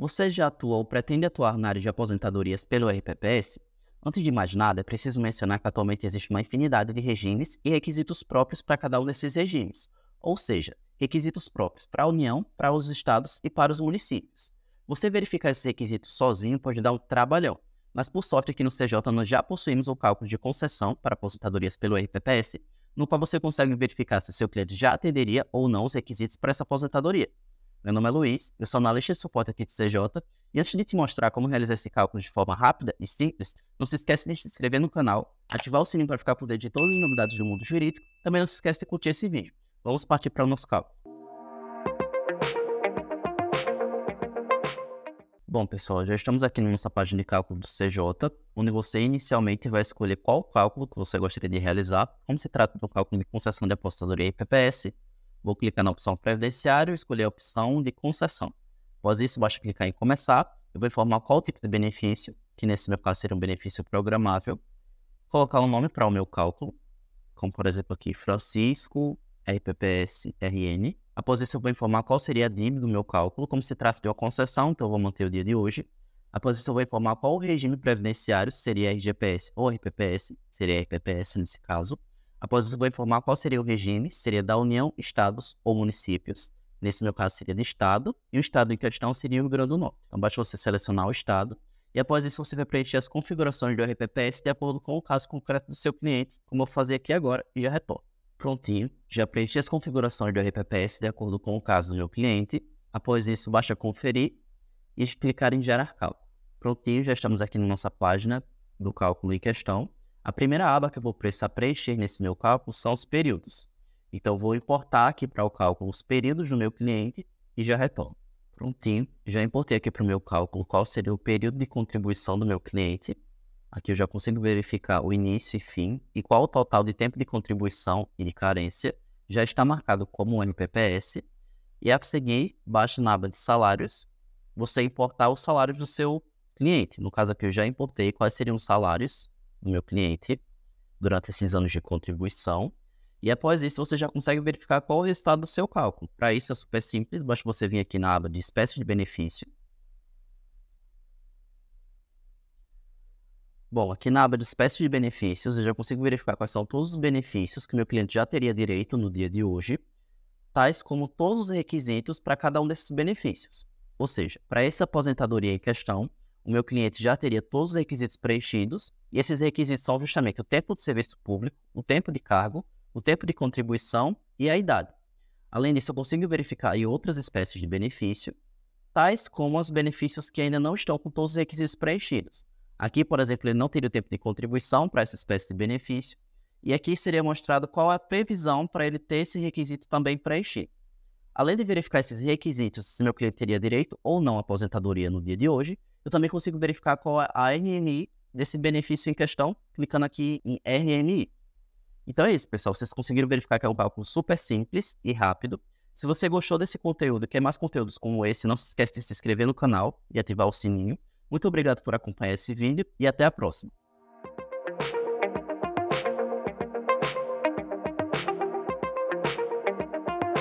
Você já atua ou pretende atuar na área de aposentadorias pelo RPPS? Antes de mais nada, é preciso mencionar que atualmente existe uma infinidade de regimes e requisitos próprios para cada um desses regimes, ou seja, requisitos próprios para a União, para os estados e para os municípios. Você verificar esses requisitos sozinho pode dar um trabalhão, mas por sorte aqui no CJ nós já possuímos o cálculo de concessão para aposentadorias pelo RPPS, no qual você consegue verificar se seu cliente já atenderia ou não os requisitos para essa aposentadoria. Meu nome é Luiz, eu sou analista de suporte aqui do CJ, e antes de te mostrar como realizar esse cálculo de forma rápida e simples, não se esquece de se inscrever no canal, ativar o sininho para ficar por dentro de todas as novidades do mundo jurídico, também não se esquece de curtir esse vídeo. Vamos partir para o nosso cálculo. Bom, pessoal, já estamos aqui na nossa página de cálculo do CJ, onde você inicialmente vai escolher qual cálculo que você gostaria de realizar, como se trata do cálculo de concessão de apostadoria e PPS, Vou clicar na opção previdenciário, escolher a opção de concessão. Após isso, basta clicar em começar. Eu vou informar qual tipo de benefício, que nesse meu caso seria um benefício programável. Colocar um nome para o meu cálculo, como por exemplo aqui, Francisco RPPS RN. Após isso, eu vou informar qual seria a DIM do meu cálculo. Como se trata de uma concessão, então eu vou manter o dia de hoje. Após isso, eu vou informar qual o regime previdenciário, seria RGPS ou RPPS, seria RPPS nesse caso. Após isso, vou informar qual seria o regime, seria da União, Estados ou municípios. Nesse meu caso, seria do Estado, e o Estado em questão seria o Rio Grande do Norte. Então, basta você selecionar o Estado, e após isso você vai preencher as configurações do RPPS de acordo com o caso concreto do seu cliente, como eu vou fazer aqui agora, e já retorno. Prontinho, já preenchi as configurações do RPPS de acordo com o caso do meu cliente. Após isso, basta conferir e clicar em gerar cálculo. Prontinho, já estamos aqui na nossa página do cálculo em questão. A primeira aba que eu vou precisar preencher nesse meu cálculo são os períodos. Então, eu vou importar aqui para o cálculo os períodos do meu cliente e já retorno. Prontinho, já importei aqui para o meu cálculo qual seria o período de contribuição do meu cliente. Aqui eu já consigo verificar o início e fim e qual o total de tempo de contribuição e de carência. Já está marcado como NPPS. E a seguir, baixa na aba de salários, você importar os salários do seu cliente. No caso aqui eu já importei quais seriam os salários do meu cliente durante esses anos de contribuição. E após isso, você já consegue verificar qual é o resultado do seu cálculo. Para isso, é super simples, basta você vir aqui na aba de espécie de benefício. Bom, aqui na aba de espécie de benefícios, eu já consigo verificar quais são todos os benefícios que meu cliente já teria direito no dia de hoje, tais como todos os requisitos para cada um desses benefícios. Ou seja, para essa aposentadoria em questão, o meu cliente já teria todos os requisitos preenchidos, e esses requisitos são justamente o tempo de serviço público, o tempo de cargo, o tempo de contribuição e a idade. Além disso, eu consigo verificar aí outras espécies de benefício, tais como os benefícios que ainda não estão com todos os requisitos preenchidos. Aqui, por exemplo, ele não teria o tempo de contribuição para essa espécie de benefício, e aqui seria mostrado qual é a previsão para ele ter esse requisito também preenchido. Além de verificar esses requisitos, se meu cliente teria direito ou não à aposentadoria no dia de hoje, eu também consigo verificar qual é a RNI desse benefício em questão, clicando aqui em RNI. Então é isso, pessoal. Vocês conseguiram verificar que é um cálculo super simples e rápido. Se você gostou desse conteúdo e quer mais conteúdos como esse, não se esqueça de se inscrever no canal e ativar o sininho. Muito obrigado por acompanhar esse vídeo e até a próxima.